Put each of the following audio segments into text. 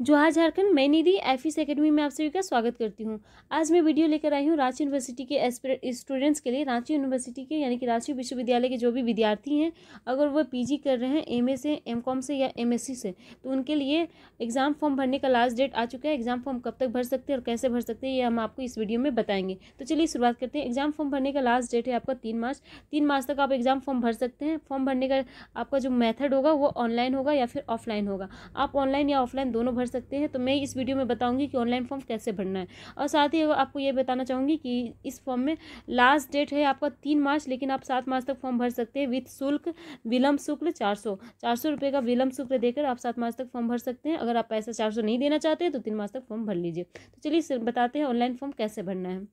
जोहार झारखंड मैं निधि aphis academy में आप सभी का स्वागत करती हूँ आज मैं वीडियो लेकर आई हूँ रांची यूनिवर्सिटी के एस्पिरेंट स्टूडेंट्स के लिए रांची यूनिवर्सिटी के यानी कि रांची विश्वविद्यालय के जो भी विद्यार्थी हैं अगर वो पीजी कर रहे हैं एमए से एमकॉम से या एमएससी से तो उनके लिए एग्ज़ाम फॉर्म भरने का लास्ट डेट आ चुका है एग्ज़ाम फॉर्म कब तक भर सकते हैं और कैसे भर सकते हैं ये हम आपको इस वीडियो में बताएंगे तो चलिए शुरुआत करते हैं एग्ज़ाम फॉर्म भरने का लास्ट डेट है आपका तीन मार्च तीन मार्च तक आप एग्ज़ाम फॉर्म भर सकते हैं फॉर्म भरने का आपका जो मैथड होगा वो ऑनलाइन होगा या फिर ऑफलाइन होगा आप ऑनलाइन या ऑफलाइन दोनों भर सकते हैं तो मैं इस वीडियो में बताऊंगी कि ऑनलाइन फॉर्म कैसे भरना है और साथ ही आपको ये बताना चाहूँगी कि इस फॉर्म में लास्ट डेट है आपका तीन मार्च लेकिन आप सात मार्च तक फॉर्म भर सकते हैं विथ शुल्क विलम्ब शुल्क चार सौ चार सौ रुपये का विलम्ब शुल्क देकर आप सात मार्च तक फॉर्म भर सकते हैं अगर आप पैसा चार सौ नहीं देना चाहते हैं तो तीन मार्च तक फॉर्म भर लीजिए तो चलिए बताते हैं ऑनलाइन फॉर्म कैसे भरना है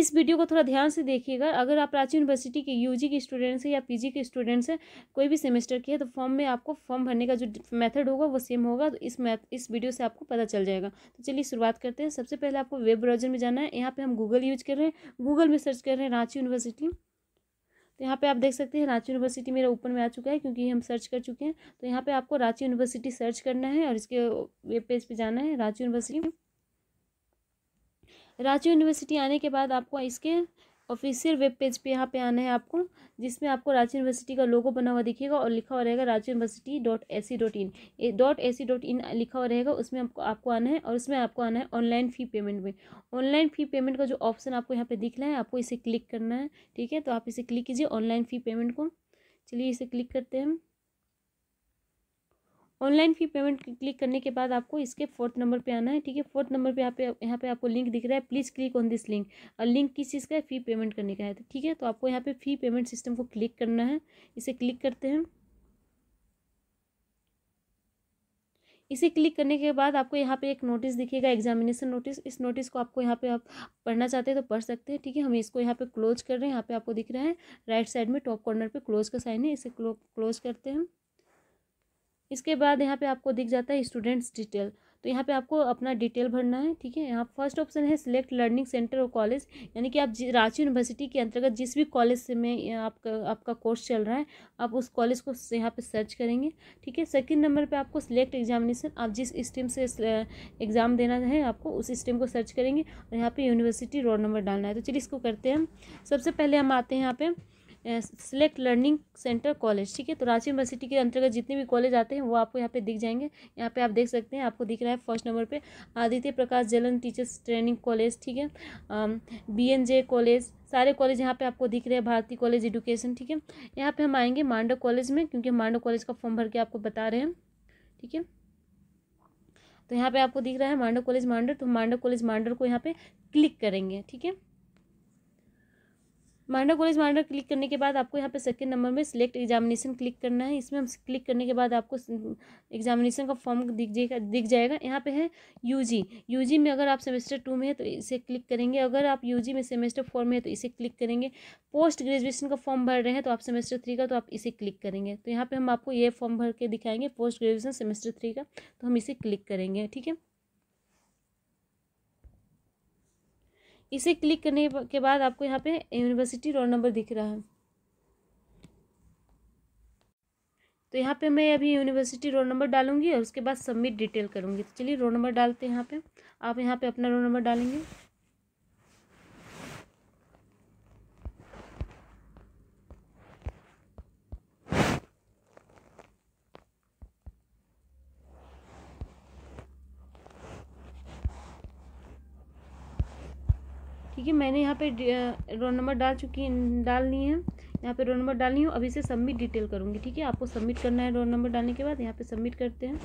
इस वीडियो को थोड़ा ध्यान से देखिएगा अगर आप रांची यूनिवर्सिटी के यूजी के स्टूडेंट्स हैं या पीजी के स्टूडेंट्स हैं कोई भी सेमेस्टर की है तो फॉर्म में आपको फॉर्म भरने का जो मेथड होगा वो सेम होगा तो इस मैथ इस वीडियो से आपको पता चल जाएगा तो चलिए शुरुआत करते हैं सबसे पहले आपको वेब ब्राउजर में जाना है यहाँ पर हम गूगल यूज कर रहे हैं गूगल में सर्च कर रहे हैं रांची यूनिवर्सिटी तो यहाँ पे आप देख सकते हैं रांची यूनिवर्सिटी मेरा ओपन में आ चुका है क्योंकि हम सर्च कर चुके हैं तो यहाँ पे आपको रांची यूनिवर्सिटी सर्च करना है और इसके वेब पेज पे जाना है रांची यूनिवर्सिटी रांची यूनिवर्सिटी आने के बाद आपको इसके ऑफिशियल वेब पेज पे यहाँ पे आना है आपको जिसमें आपको रांची यूनिवर्सिटी का लोगो बना हुआ दिखेगा और लिखा हुआ रहेगा Ranchi university dot A C dot in dot A C dot in लिखा हुआ रहेगा उसमें आपको आपको आना है और उसमें आपको आना है ऑनलाइन फ़ी पेमेंट में ऑनलाइन फ़ी पेमेंट का जो ऑप्शन आपको यहाँ पर दिख रहा है आपको इसे क्लिक करना है ठीक है तो आप इसे क्लिक कीजिए ऑनलाइन फ़ी पेमेंट को चलिए इसे क्लिक करते हैं ऑनलाइन फी पेमेंट क्लिक करने के बाद आपको इसके फोर्थ नंबर पे आना है ठीक है फोर्थ नंबर पे यहाँ पे यहाँ पे आपको लिंक दिख रहा है please click on this link और लिंक किस चीज़ का है फ़ी पेमेंट करने का है तो ठीक है तो आपको यहाँ पे फ़ी पेमेंट सिस्टम को क्लिक करना है इसे क्लिक करते हैं इसे क्लिक करने के बाद आपको यहाँ पे एक नोटिस दिखेगा एग्जामिनेशन नोटिस इस नोटिस को आपको यहाँ पे आप पढ़ना चाहते हैं तो पढ़ सकते हैं ठीक है हम इसको यहाँ पे क्लोज कर रहे हैं यहाँ पे आपको दिख रहा है राइट साइड में टॉप कॉर्नर पे क्लोज का साइन है इसे क्लोज करते हैं इसके बाद यहाँ पे आपको दिख जाता है स्टूडेंट्स डिटेल तो यहाँ पे आपको अपना डिटेल भरना है ठीक है यहाँ फर्स्ट ऑप्शन है सिलेक्ट लर्निंग सेंटर और कॉलेज यानी कि आप रांची यूनिवर्सिटी के अंतर्गत जिस भी कॉलेज से में आपका आपका कोर्स चल रहा है आप उस कॉलेज को यहाँ पे सर्च करेंगे ठीक है सेकंड नंबर पे आपको सिलेक्ट एग्जामिनेशन आप जिस स्ट्रीम से एग्ज़ाम देना है आपको उस स्ट्रीम को सर्च करेंगे और यहाँ पर यूनिवर्सिटी रोड नंबर डालना है तो चलिए इसको करते हैं सबसे पहले हम आते हैं यहाँ पर सेलेक्ट लर्निंग सेंटर कॉलेज ठीक है तो रांची यूनिवर्सिटी के अंतर्गत जितने भी कॉलेज आते हैं वो आपको यहाँ पे दिख जाएंगे यहाँ पे आप देख सकते हैं आपको दिख रहा है फर्स्ट नंबर पे आदित्य प्रकाश जलन टीचर्स ट्रेनिंग कॉलेज ठीक है बी एन जे कॉलेज सारे कॉलेज यहाँ पे आपको दिख रहे हैं भारतीय कॉलेज एडुकेशन ठीक है यहाँ पर हम आएँगे मांडव कॉलेज में क्योंकि मांडव कॉलेज का फॉर्म भर के आपको बता रहे हैं ठीक है तो यहाँ पर आपको दिख रहा है मांडव कॉलेज मांडर तो मांडव कॉलेज मांडर को यहाँ पर क्लिक करेंगे ठीक है मांडा कॉलेज मांडा क्लिक करने के बाद आपको यहाँ पे सेकंड नंबर में सिलेक्ट एग्जामिनेशन क्लिक करना है इसमें हम क्लिक करने के बाद आपको एग्जामिनेशन का फॉर्म दिख जाएगा दिख जाएगा यहाँ पे है यूजी यूजी में अगर आप सेमेस्टर टू में है तो इसे क्लिक करेंगे अगर आप यूजी में सेमेस्टर फोर में है तो इसे क्लिक करेंगे पोस्ट ग्रेजुएशन का फॉर्म भर रहे हैं तो आप सेमेस्टर थ्री का तो आप इसे क्लिक करेंगे तो यहाँ पर हम आपको ये फॉर्म भर के दिखाएंगे पोस्ट ग्रेजुएशन सेमेस्टर थ्री का तो हम इसे क्लिक करेंगे ठीक है इसे क्लिक करने के बाद आपको यहाँ पे यूनिवर्सिटी रोल नंबर दिख रहा है तो यहाँ पे मैं अभी यूनिवर्सिटी रोल नंबर डालूंगी और उसके बाद सबमिट डिटेल करूँगी तो चलिए रोल नंबर डालते हैं यहाँ पे आप यहाँ पे अपना रोल नंबर डालेंगे ठीक है मैंने यहाँ पे रोल नंबर डाल चुकी डाल ली है यहाँ पे रोल नंबर डाली हूँ अभी से सबमिट डिटेल करूँगी ठीक है आपको सबमिट करना है रोल नंबर डालने के बाद यहाँ पे सबमिट करते हैं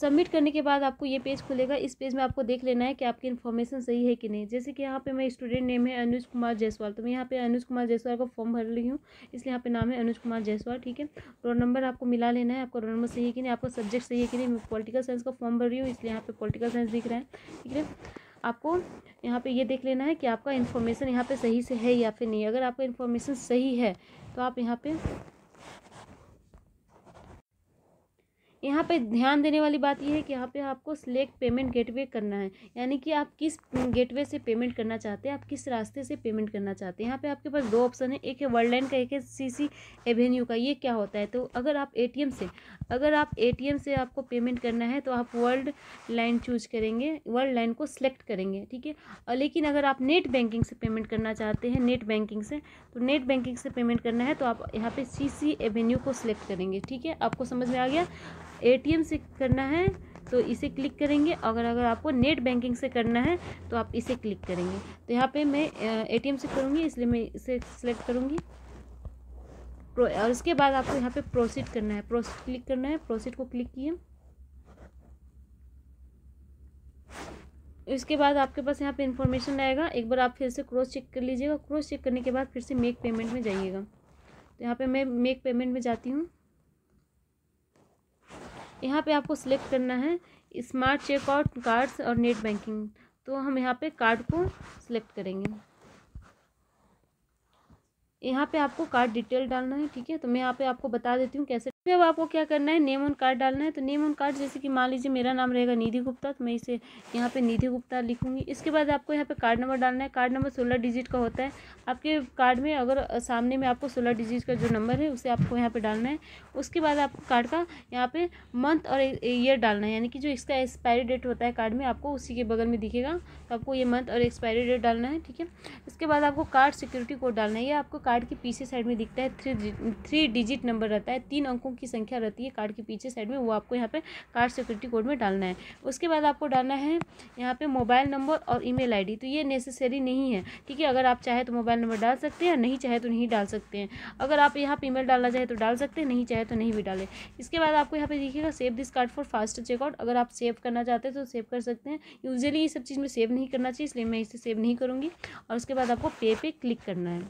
सबमिट करने के बाद आपको ये पेज खुलेगा इस पेज में आपको देख लेना है कि आपकी इन्फॉर्मेशन सही है कि नहीं जैसे कि यहाँ पे मैं स्टूडेंट नेम है अनुज कुमार जयसवाल तो मैं यहाँ पे अनुज कुमार जयसवाल का फॉर्म भर रही हूँ इसलिए यहाँ पे नाम है अनुज कुमार जयसवाल ठीक है रोल नंबर आपको मिला लेना है आपका रोल नंबर सही है कि नहीं आपका सब्जेक्ट सही है कि नहीं मैं साइंस का फॉर्म भर रही हूँ इसलिए यहाँ पर पोलिटिकल साइंस दिख रहा है ठीक है आपको यहाँ पर ये देख लेना है कि आपका इन्फॉर्मेशन यहाँ पर सही से है या फिर नहीं अगर आपका इन्फॉर्मेशन सही है तो आप यहाँ पर यहाँ पे ध्यान देने वाली बात यह है कि यहाँ पे आपको सिलेक्ट पेमेंट गेटवे करना है यानी कि आप किस गेटवे से पेमेंट करना चाहते हैं आप किस रास्ते से पेमेंट करना चाहते हैं यहाँ पे आपके पास दो ऑप्शन है एक है वर्ल्ड लाइन का एक है सीसी एवेन्यू का ये क्या होता है तो अगर आप एटीएम से अगर आप एम से आपको पेमेंट करना है तो आप वर्ल्ड लाइन चूज करेंगे वर्ल्ड लाइन को सिलेक्ट करेंगे ठीक है और लेकिन अगर आप नेट बैंकिंग से पेमेंट करना चाहते हैं नेट बैंकिंग से तो नेट बैंकिंग से पेमेंट करना है तो आप यहाँ सी सी एवेन्यू को सिलेक्ट करेंगे ठीक है आपको समझ में आ गया एटीएम से करना है तो इसे क्लिक करेंगे अगर अगर आपको नेट बैंकिंग से करना है तो आप इसे क्लिक करेंगे तो यहाँ पे मैं एटीएम से करूँगी इसलिए मैं इसे सिलेक्ट करूँगी और उसके बाद आपको यहाँ पे प्रोसीड करना है प्रोसीड क्लिक करना है प्रोसीड को क्लिक किए इसके बाद आपके पास यहाँ पे इन्फॉर्मेशन आएगा एक बार आप फिर से क्रॉस चेक कर लीजिएगा क्रॉस चेक करने के बाद फिर से मेक पेमेंट में जाइएगा तो यहाँ पे मैं मेक पेमेंट में जाती हूँ यहाँ पे आपको सिलेक्ट करना है स्मार्ट चेकआउट कार्ड्स और नेट बैंकिंग तो हम यहाँ पे कार्ड को सिलेक्ट करेंगे यहाँ पे आपको कार्ड डिटेल डालना है ठीक है तो मैं यहाँ पे आपको बता देती हूँ कैसे अब आपको क्या करना है नेम ऑन कार्ड डालना है तो नेम ऑन कार्ड जैसे कि मान लीजिए मेरा नाम रहेगा निधि गुप्ता तो मैं इसे यहाँ पे निधि गुप्ता लिखूंगी इसके बाद आपको यहाँ पे कार्ड नंबर डालना है कार्ड नंबर सोलह डिजिट का होता है आपके कार्ड में अगर सामने में आपको सोलह डिजिट का जो नंबर है उसे आपको यहाँ पर डालना है उसके बाद आपको कार्ड का यहाँ पर मंथ और ईयर डालना है यानी कि जो इसका एक्सपायरी डेट होता है कार्ड में आपको उसी के बगल में दिखेगा तो आपको ये मंथ और एक्सपायरी डेट डालना है ठीक है इसके बाद आपको कार्ड सिक्योरिटी कोड डालना है ये आपको कार्ड के पीछे साइड में दिखता है थ्री थ्री डिजिट नंबर रहता है तीन अंकों अंकों की संख्या रहती है कार्ड के पीछे साइड में वो आपको यहाँ पे कार्ड सिक्योरिटी कोड में डालना है उसके बाद आपको डालना है यहाँ पे मोबाइल नंबर और ईमेल आईडी तो ये नेसेसरी नहीं है ठीक है अगर आप चाहे तो मोबाइल नंबर डाल सकते हैं नहीं चाहे तो नहीं डाल सकते हैं अगर आप यहाँ पर ई डालना चाहे तो डाल सकते हैं नहीं चाहे तो नहीं भी डालें इसके बाद आपको यहाँ पर देखिएगा save this card for fast checkout अगर आप सेव करना चाहते हैं तो सेव कर सकते हैं यूजली ये सब चीज़ में सेव नहीं करना चाहिए इसलिए मैं इसे सेव नहीं करूँगी और उसके बाद आपको पे पे क्लिक करना है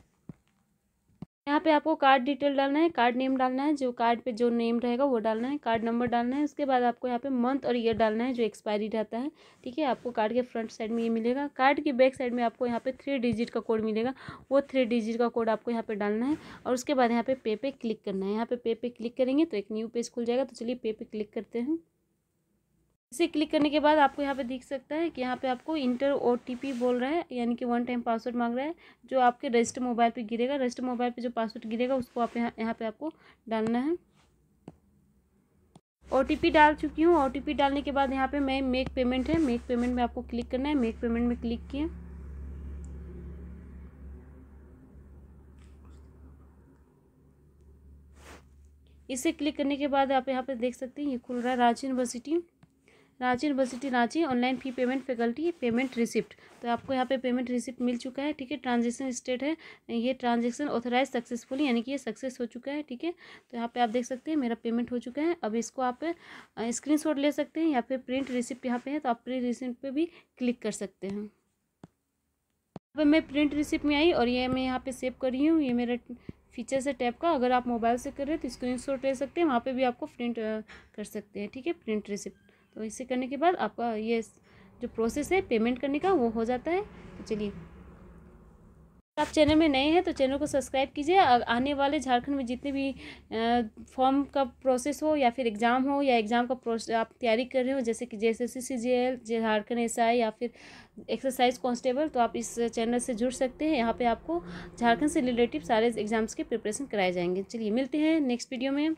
यहाँ पे आपको कार्ड डिटेल डालना है कार्ड नेम डालना है जो कार्ड पे जो नेम रहेगा वो डालना है कार्ड नंबर डालना है उसके बाद आपको यहाँ पे मंथ और ईयर डालना है जो एक्सपायरी रहता है ठीक है आपको कार्ड के फ्रंट साइड में ये मिलेगा कार्ड के बैक साइड में आपको यहाँ पे थ्री डिजिट का कोड मिलेगा वो थ्री डिजिट का कोड आपको यहाँ पर डालना है और उसके बाद यहाँ पे पे पे क्लिक करना है यहाँ पे पे पे क्लिक करेंगे तो एक न्यू पेज खुल जाएगा तो चलिए पे पे क्लिक करते हैं इसे क्लिक करने के बाद आपको यहाँ पे दिख सकता है कि यहाँ पे आपको इंटर ओ बोल रहा है यानी कि वन टाइम पासवर्ड मांग रहा है जो आपके रजिस्टर मोबाइल पे गिरेगा रजिस्टर मोबाइल पे जो पासवर्ड गिरेगा उसको आप यहाँ यहाँ पे आपको डालना है ओ डाल चुकी हूँ ओ डालने के बाद यहाँ पे मैं मेक पेमेंट है मेक पेमेंट में आपको क्लिक करना है मेक पेमेंट में क्लिक किए इसे क्लिक करने के बाद आप यहाँ पे देख सकते हैं ये खुल रहा है Raj university Ranchi university Ranchi online fee payment faculty payment receipt तो आपको यहाँ पे पेमेंट रिसिप्ट मिल चुका है ठीक है ट्रांजेक्शन स्टेट है ये ट्रांजेक्शन ऑथोराइज सक्सेसफुल यानी कि ये सक्सेस हो चुका है ठीक है तो यहाँ पे आप देख सकते हैं मेरा पेमेंट हो चुका है अब इसको आप स्क्रीन ले सकते हैं या फिर प्रिंट रिसिप्ट यहाँ पर है तो आप प्रिंट रिसिप्ट पर भी क्लिक कर सकते हैं अब मैं प्रिंट रिसिप्ट में आई और ये मैं यहाँ पर सेव कर रही हूँ ये मेरा फीचर्स है टैप का अगर आप मोबाइल से कर रहे हैं तो स्क्रीन ले सकते हैं वहाँ पर भी आपको प्रिंट कर सकते हैं ठीक है प्रिंट रिसिप्ट तो इसे करने के बाद आपका ये जो प्रोसेस है पेमेंट करने का वो हो जाता है तो चलिए आप चैनल में नए हैं तो चैनल को सब्सक्राइब कीजिए आने वाले झारखंड में जितने भी फॉर्म का प्रोसेस हो या फिर एग्ज़ाम हो या एग्ज़ाम का प्रोसेस आप तैयारी कर रहे हो जैसे कि J S S C G L Jharkhand S I या फिर एक्सरसाइज कांस्टेबल तो आप इस चैनल से जुड़ सकते हैं यहाँ पे आपको झारखंड से रिलेटिव सारे एग्ज़ाम्स के प्रिपरेशन कराए जाएंगे चलिए मिलते हैं नेक्स्ट वीडियो में